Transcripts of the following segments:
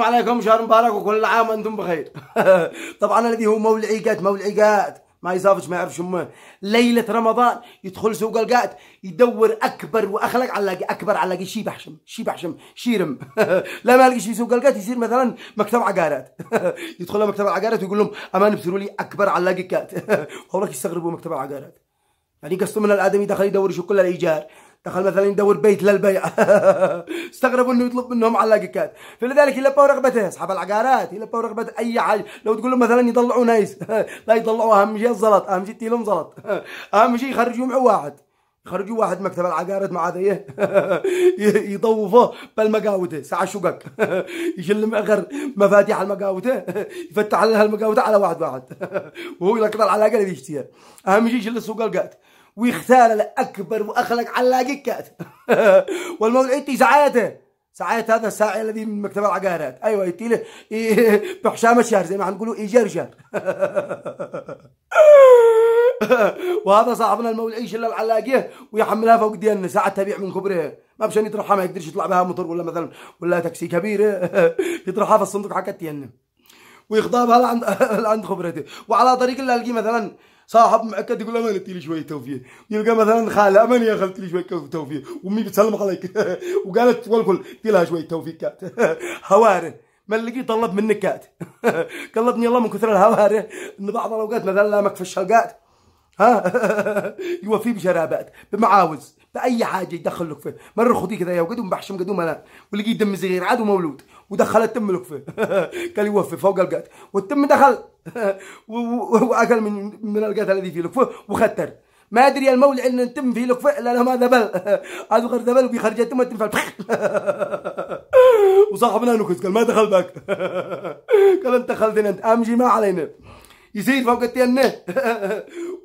السلام عليكم شهر مبارك وكل عام وانتم بخير طبعا الذي هو مولعيقات مولعيقات ما يصافش ما يعرفش امه ليله رمضان يدخل سوق القات يدور اكبر واخلق على اكبر على شي بحشم شي بحشم شيرم لا ما لقيش في سوق القات يصير مثلا مكتب عقارات يدخل مكتب العقارات ويقول لهم امان ابثروا لي اكبر على كات والله يستغربوا مكتب العقارات يعني قصته من الادمي دخل يدور يشوف كل الايجار دخل مثلا يدور بيت للبيع استغربوا انه يطلب منهم على كات فلذلك يلبوا رغبته اصحاب العقارات يلبوا رغبه اي حاجه لو تقول لهم مثلا يطلعوا نايس لا يطلعوا اهم شيء الزلط اهم شيء تيلهم زلط اهم شيء يخرجوا مع واحد يخرجوا واحد مكتب العقارات مع هذا يطوفه بالمقاوته ساعة شقق يشل مأخر مفاتيح المقاوته يفتح لها المقاوته على واحد واحد وهو يلقط العلاقه اللي يشتيها اهم شيء يشل السوق القات ويختار الأكبر وأخلق علاقي كات والموضوع ساعات ساعات هذا الساعي الذي من مكتبة العقارات أيوة له بحشام الشهر زي ما حنقولوا إيجار شهر وهذا صاحبنا المولى يشيل العلاقيه ويحملها فوق ديالنا ساعه تبيع من كبرها ما مشان يطرحها ما يقدرش يطلع بها مطر ولا مثلا ولا تاكسي كبيره يطرحها في الصندوق حق ديالنا ويخضبها لعند عند خبرته وعلى طريق اللي مثلا صاحب معك تقول امانه لي شويه توفيق يلقى مثلا خاله امانه يا خالتي لي شويه توفيق وامي بتسلم عليك وقالت والكل لها شويه توفيق كات هوارن ما لقيت طلب منك كات قلبني الله من كثر الهوارن ان بعض الاوقات مثلا لامك في الشلقات ها يوفي بشرابات بمعاوز باي حاجه يدخل فيه مره خوتي كذا يا وجدهم بحشم قدوم انا ولقيت دم صغير عاد مولود ودخلت تم لك فيه قال يوفي فوق القات والتم دخل واكل من من القات الذي فيه الكفاف وختر ما ادري يا المولى ان التم فيه الكفاف لا ما ذبل هذا غير ذبل وبيخرج التم تم وصاحبنا نكس قال ما دخل بك قال انت خلدنا انت امشي ما علينا يصير فوق التنه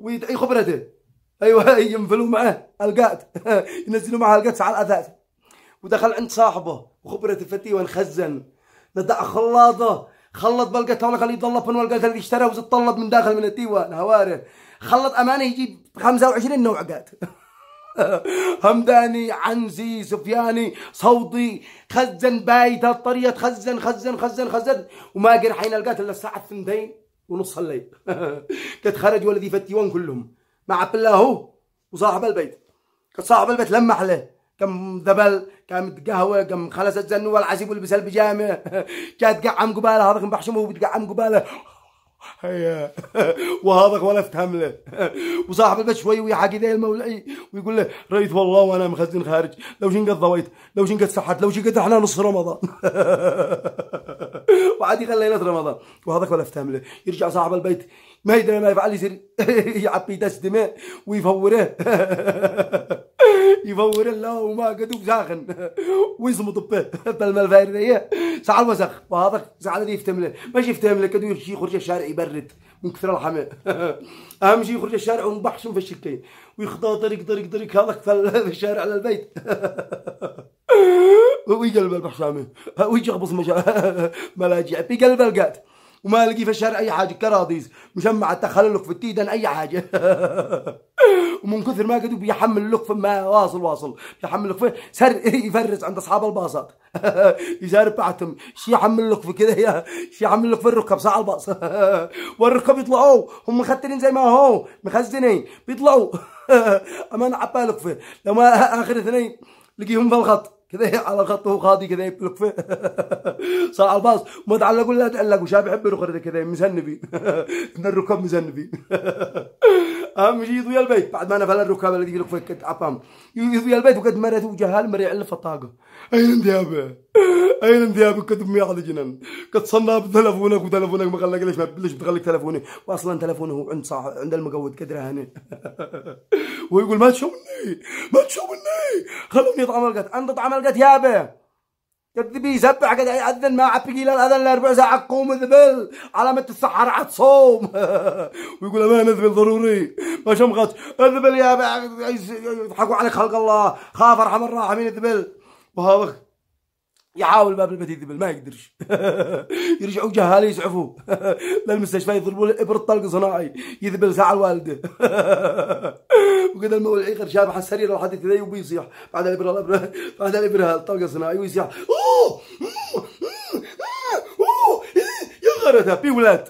ويخبرته ايوه ينفلوا معاه القات ينزلوا معاه القات على الاثاث ودخل عند صاحبه وخبرة الفتي ونخزن ندع خلاطه خلط بلقته هون خليه يضل من والقات اللي اشترى وتطلب من داخل من التيوان هواره خلط امانه يجيب 25 نوع قات همداني عنزي سفياني صوتي خزن بايت الطرية خزن خزن خزن خزن وما قرحين القات الا الساعة 2 ونص الليل قد خرج ولدي فتيوان كلهم معبلاه هو وصاحب البيت صاحب البيت لمح له كم ذبل كم قهوه كم خلص الزنو والعسيب ولبس البيجامه كانت قعم قباله هذاك مبحشمه وبتقعم قباله هيا وهذاك ولا افتهم له وصاحب البيت شوي ويحاكي ذي المولعي ويقول له ريت والله وانا مخزن خارج لو شن قد ضويت لو شن قد صحت لو شن قد احنا نص رمضان وعادي يخلي ليله رمضان وهذاك ولا افتهم له يرجع صاحب البيت ما يدري ما يفعل يصير يعبي دس دماء ويفوره يفور الله وما قد ساخن ويزمط به بالما الفاير ساعة الوسخ واضح ساعة اللي يفتمله ماشي يفتمله كدو يمشي يخرج الشارع يبرد من كثر الحماء اهم شيء يخرج الشارع ونبحش في الشكاية ويخطى طريق طريق طريق هذاك في الشارع على البيت ويقلب البحشامي ويجي يخبص مشا ملاجئ بقلب القات وما لقي في الشارع اي حاجه كراضيز مجمع تخللك في التيدن اي حاجه ومن كثر ما قدو بيحمل لقفه ما واصل واصل بيحمل لقفه سر يفرز عند اصحاب الباصات يزار بعتهم شي يحمل لقفه كذا يا شي يحمل لقفه الركب ساعه الباص والركب يطلعوا هم مختلين زي ما هو مخزنين بيطلعوا امان عبالك فيه لما اخر اثنين لقيهم في الخط كذا على خطه وخاضي كذا يبلق فيه صار على الباص ما تعلقوا لا تعلقوا شاب يحب رخرته كذا مزنبي من الركاب مزنبي اهم شيء يضوي البيت بعد ما نفل الركاب الذي يقلق لك فك يضوي البيت وقد مرت وجهال مريع الفطاقه اين انت يا اين انذيابك كتب مية على جنان كتصنع بتلفونك وتلفونك ما خلاك ليش ما ليش بتغلق تلفوني واصلا تلفونه عند صاح عند المقود كدره هنا ويقول ما تشوفني ما تشوفني خلوني اطعم القت انت اطعم القت يابا كذبي يسبح قد يأذن ما عبقي لا الأذن لأربع ساعة قوم ذبل على ما تتسحر عتصوم ويقول ما نذبل ضروري ما شمغت اذبل يا يضحكوا عليك خلق الله خاف ارحم الراحمين اذبل وهذا يحاول باب البديل ذبل ما يقدرش يرجعوا جهال يسعفوا للمستشفى يضربوا له ابره طلق صناعي يذبل ساعه الوالده وكذا المول يغير شاب على السرير لحد يتدي وبيصيح بعد الابره الابره بعد الابره الطلقه الصناعي ويصيح اوه اوه إيه! يا غرتها في ولاد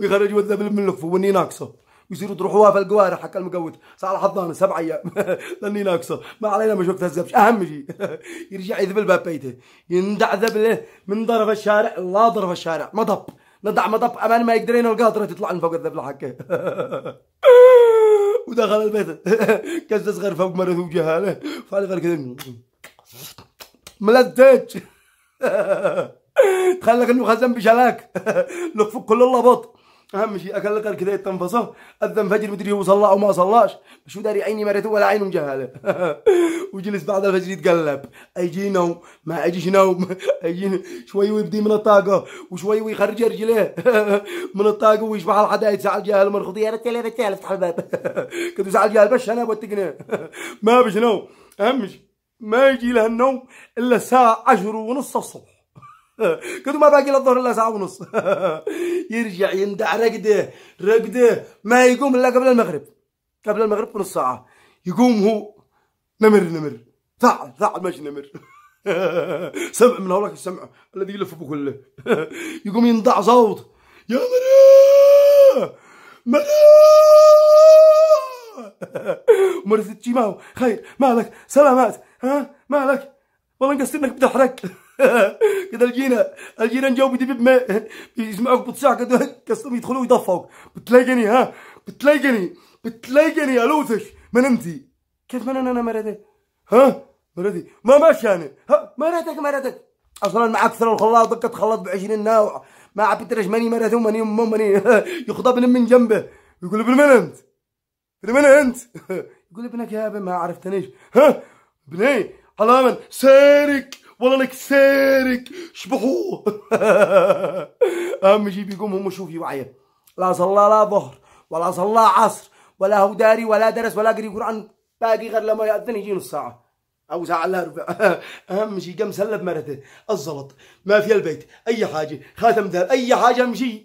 ويخرجوا الذبل من لفه واني ناقصه ويصيروا تروحوها في القوارح حق المقوت صار حضانه سبع ايام لاني ناقصه ما علينا ما شفت هزبش اهم شيء يرجع يذبل باب بيته يندع ذبله من ضرب الشارع لا ضرب الشارع مضب ندع مضب امان ما يقدرين القاطره تطلع من فوق الذبله حقه ودخل البيت كز صغير فوق مرته وجهاله فعلي غير كذا ملدج انه خزن بشلاك لفك كل اللبط اهم شيء لك كذا يتنفصه اذن فجر مدري هو صلى او ما صلاش شو داري عيني مرته ولا عينه مجهله وجلس بعد الفجر يتقلب ايجي نوم ما اجيش نوم اجي شوي ويبدي من الطاقه وشوي ويخرج رجليه من الطاقه ويشبع الحدايد ساعة جاهل مرخوض يا رتال يا رتال افتح الباب كنت ساعة جاهل بش انا بوتقني ما بش نوم اهم شيء ما يجي له النوم الا الساعه 10 ونص الصبح كنت ما باقي للظهر الا ساعه ونص يرجع يندع رقده رقده ما يقوم الا قبل المغرب قبل المغرب بنص ساعه يقوم هو نمر نمر ثعل ثعل ماشي نمر سمع من هولك السمع الذي يلف بكله يقوم ينضع صوت يا مرا مريم تجي ما خير مالك سلامات ها مالك والله قصدي انك بتحرق كده الجينا الجينا نجاوب دي ما يسمعوك بتصيح كده كاستم يدخلوا يدفعوك بتلاقيني ها بتلاقيني بتلاقيني الوثش من انت كيف من انا انا مرادي ها مرادي ما ماشي يعني ها مرادك مرادك اصلا مع اكثر الخلاط دقه خلاط ب 20 نوع ما عبيت ماني مرادي وماني وماني يخطبني من جنبه يقول بالمن انت بالمن انت يقول ابنك يا ابن ما عرفتنيش ها بني على من سيرك والله لك سارك شبحوه اهم شي بيقوم هم شوفي وعيا لا صلى لا ظهر ولا صلى عصر ولا هو داري ولا درس ولا قري قران باقي غير لما يأذن يجي نص ساعه او ساعه الا ربع اهم شي قام سلب مرته الزلط ما في البيت اي حاجه خاتم ذهب اي حاجه اهم شي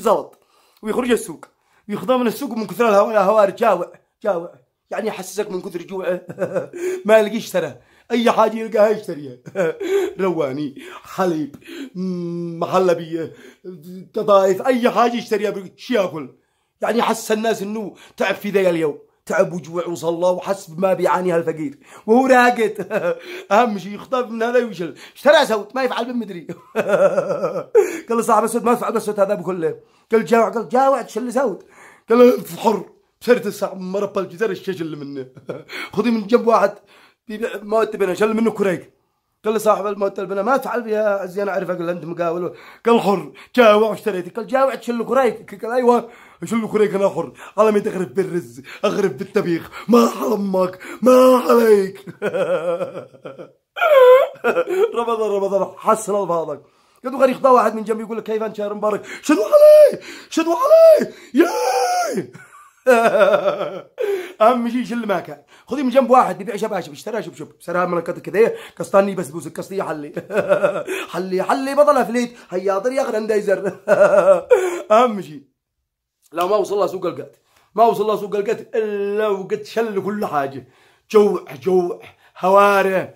زلط ويخرج السوق ويخضع من السوق من كثر الهوار جاوع جاوع يعني يحسسك من كثر جوعه ما لقيش ترى اي حاجه يلقاها يشتريها رواني حليب محلبيه قطايف اي حاجه يشتريها شو ياكل يعني حس الناس انه تعب في ذا اليوم تعب وجوع وصلى وحس بما بيعاني هالفقير وهو راقد اهم شيء يخطب من هذا ويشل اشترى سوت ما يفعل بمدري قال له صاحب السود ما يفعل بالسود هذا بكله قال جاوع قال جاوع شل سوت قال حر بسرت الساعة مربى الجزر الشجل منه خذي من جنب واحد موت بنا شل منه كريق قال صاحب الموت البنا ما تفعل بها زي انا اعرفك انت مقاول قال حر جاوع اشتريتك قال جاوع تشل كريك قال ايوه شل كريك انا حر على ما تغرب بالرز اغرب بالتبيخ ما حرمك ما عليك رمضان رمضان حسن الفاضك قد غير يخطى واحد من جنبي يقول لك كيف انت شهر مبارك شنو عليه شنو عليه ياي اهم شيء شل ما كان خذي من جنب واحد يبيع شباشب اشترى شباب سرها من قد كذا بس بسبوسه قسطيه حلي حلي حلي بطل فليت هيا طري يا دايزر اهم شيء لو ما وصل سوق القت ما وصل سوق القت الا وقد شل كل حاجه جوع جوع هواره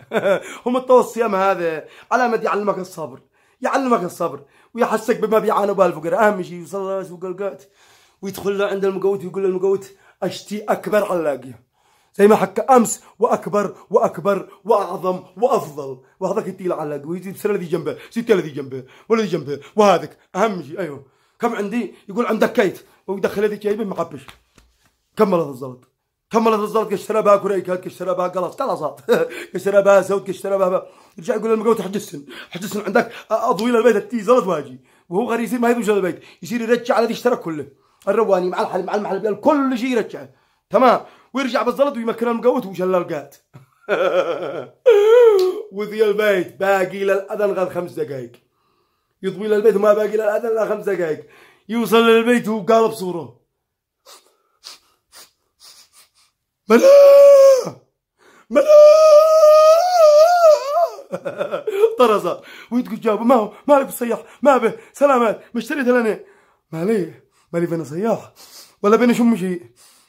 هم الصيام هذا علامه يعلمك الصبر يعلمك الصبر ويحسك بما بيعانوا به اهم شيء وصل سوق القت ويدخل له عند المقوت ويقول للمقوت أشتي أكبر علاقية زي ما حكى امس واكبر واكبر واعظم وافضل وهذاك له علاقي ويجيب سنه ذي جنبه ستة ذي جنبه ولا ذي جنبه وهذاك اهم شيء ايوه كم عندي يقول عندك كيت ويدخل هذيك جايبه مقبش كملت الزلط كملت الزلط كشترى بها كريكات كشترى بها قلص قلصات كشترى بها زود كشترى بها يرجع يقول للمقوت حج السن عندك اضوي البيت تي زلط واجي وهو غير يصير ما يدوش البيت يصير يرجع على اللي اشترى كله الرواني مع الحلب مع المحلب الكل شيء يرجعه تمام ويرجع بالزلط ويمكن المقوت القات وذي البيت باقي للأذن غير خمس دقايق يضوي للبيت وما باقي للأذن غير خمس دقايق يوصل للبيت وقالب صوره ملا ملا طرزة ويدق جابه ما هو ما به بالصياح ما به سلامات مشتريت انا ما ليه مالي فينا صياح ولا بيني شم شيء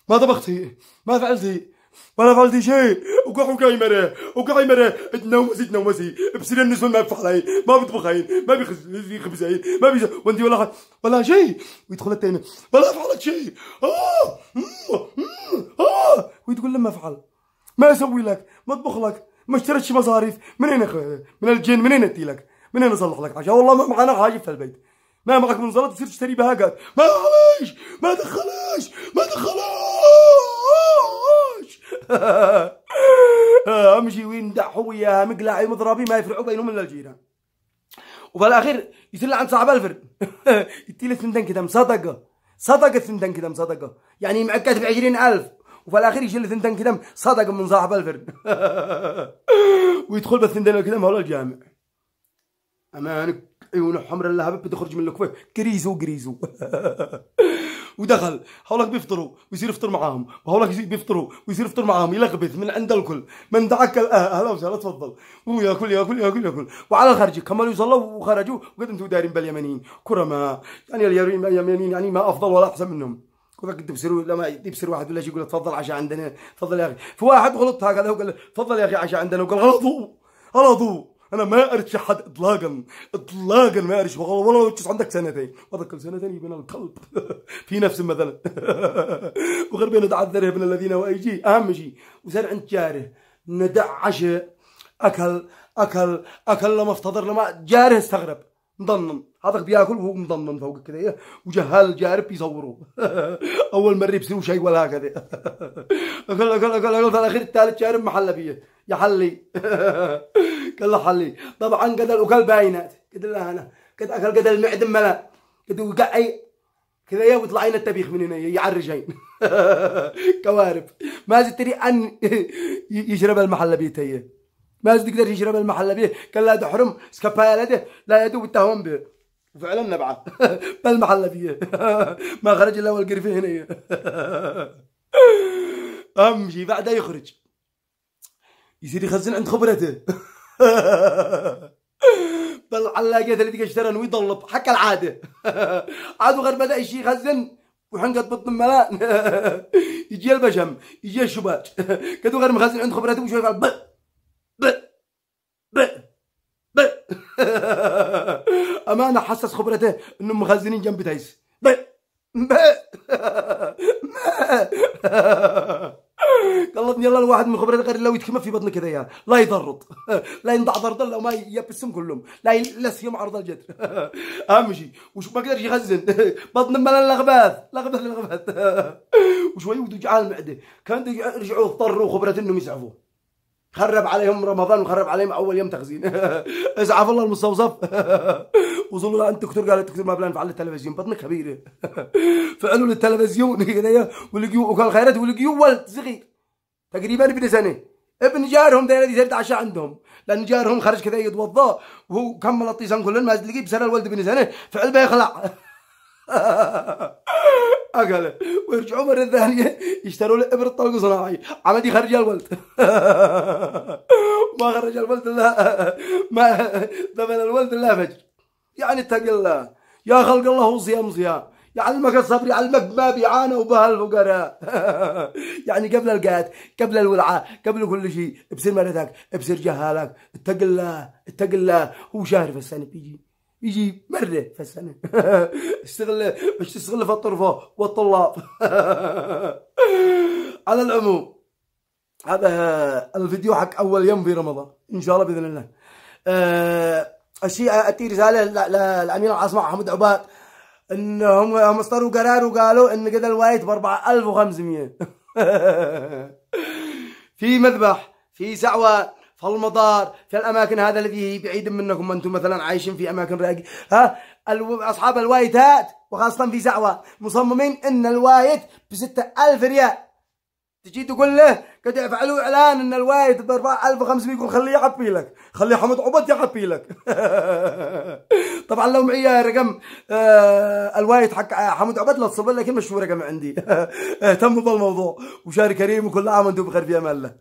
ما طبختي ما فعلتي ولا فعلتي شيء وكح وقعي مرة وقعي مرة تنوسي تنوسي بسير النسوان ما بفحلين ما بطبخين ما بيخبزين خبزين ما بيجي وانت ولا خ... ولا شيء ويدخل التاني ولا فعلت شيء آه آه ويتقول لما فعل ما اسوي لك ما اطبخ لك ما اشتريتش مصاريف منين من الجن منين ادي لك منين اصلح لك عشان والله ما معنا حاجه في البيت ما معك من زلط تصير تشتري بهاجات ما دخلش ما دخلش ما دخلش امشي ويندح وياها مقلعي مضربي ما يفرحوا بينهم الا الجيران وفي الاخير يصير عن صاحب الفرد له ثمدن كذا صدقه صدقه ثمدن كذا صدقه يعني معكات ب 20000 وفي الاخير يشيل ثنتين كذا صدقه من صاحب الفرد ويدخل بالثنتين كذا هو الجامع امانك عيونه حمراء لها بده يخرج من الكويت كريزو كريزو ودخل هولك بيفطروا ويصير يفطر معاهم وهولك بيفطروا ويصير يفطر معاهم يلغبث من عند الكل من دعك اهلا آه، آه، وسهلا تفضل وياكل ياكل ياكل ياكل وعلى الخارج كملوا يصلوا وخرجوا وقد انتم دايرين باليمنيين كرماء يعني اليمنيين يعني ما افضل ولا احسن منهم وذاك تبصر لما يبصر واحد ولا شيء يقول تفضل عشاء عندنا تفضل يا اخي فواحد غلط هكذا وقال تفضل يا اخي عشاء عندنا وقال غلطوا غلطوا انا ما قريتش حد اطلاقا اطلاقا ما قريتش والله لو عندك سنتين هذا كل سنتين يبين القلب في نفس مثلا وغير بين تعذر ابن الذين وايجي اهم شيء وصار عند جاره ندع عشاء اكل اكل اكل لما افتضر لما جاره استغرب مضنن هذاك بياكل وهو مضنن فوق كذا إيه؟ وجهال الجارب يصوروا اول مره يبسلوا شيء ولا هكذا اكل اكل اكل اكل في الاخير الثالث جارب محلى فيه يا حلي قال له حلي طبعا قد الاكل باينات قد لا انا قد اكل قد المعدن ملا قد وقع اي كذا يا إيه؟ وطلع لنا التبيخ من هنا إيه؟ يعرجين كوارب ما زلت ان يشرب المحل بيتيه ما تقدر يشرب المحل به قال لا تحرم سكبايلته لا يدوب التهوم به وفعلا نبعه بالمحل فيه ما خرج الا والقرفه هنا امشي بعده يخرج يصير يخزن عند خبرته بالعلاقات اللي تلقى ويضلب حكى العاده عاد غير بدا الشيء يخزن وحنقت بطن ملاء يجي البشم يجي الشباك كدو غير مخزن عند خبرته وشوف ب ب ب اما انا حسس خبرته انهم مخزنين جنب تايس ب ب قلتني الله الواحد من خبرته غير لو يتكمى في بطنه كذا يا لا يضرط لا ينضع ضرط لو ما يبسم كلهم لا يلسهم عرض الجدر اهم شيء وش ما قدرش يخزن بطن ملا لغباث لغباث لغباث وشوي ودجعان المعده كان رجعوا اضطروا خبرته انهم يسعفوه خرب عليهم رمضان وخرب عليهم اول يوم تخزين اسعف الله المستوصف وصلوا لعند الدكتور قال الدكتور ما بلا نفعل التلفزيون بطنك كبيره فعلوا للتلفزيون هنايا ولقيوا وكان خيرات ولقيوا ولد صغير تقريبا ابن سنه ابن جارهم ده الذي عشاء عندهم لان جارهم خرج كذا يتوضا وهو كمل الطيسان كل ما لقيه بسنه الولد ابن سنه فعل بيخلع أقله ويرجعوا مرة ثانية يشتروا له إبرة طلق صناعي عمد يخرج الولد ما خرج الولد إلا ما ثمن الولد إلا فجر يعني اتق الله يا خلق الله وصيام صيام يعلمك الصبر يعلمك ما بيعانى وبها الفقراء يعني قبل القات قبل الولعة قبل كل شيء بصير مرتك بصير جهالك اتق الله اتق الله هو شهر في السنة بيجي يجي مرة في السنة اشتغل مش تشتغل في الطرفة والطلاب على العموم هذا الفيديو حق أول يوم في رمضان إن شاء الله بإذن الله أه الشيء أتي رسالة للأمير العاصمة محمد عباد انهم هم اصدروا قرار وقالوا إن قد الوايت ب 4500 في مذبح في سعوة المطار في الاماكن هذا الذي بعيد منكم انتم مثلا عايشين في اماكن راقي ها اصحاب الوايتات وخاصه في زعوه مصممين ان الوايت ب 6000 ريال تجي تقول له قد يفعلوا اعلان ان الوايت ب 4500 يقول خليه يعبي لك خليه حمد عبد يعبي لك طبعا لو معي رقم آه الوايت حق حمد عبد لا تصبر لك مش هو رقم عندي اهتموا بالموضوع وشاري كريم وكل عام وانتم بخير في امان الله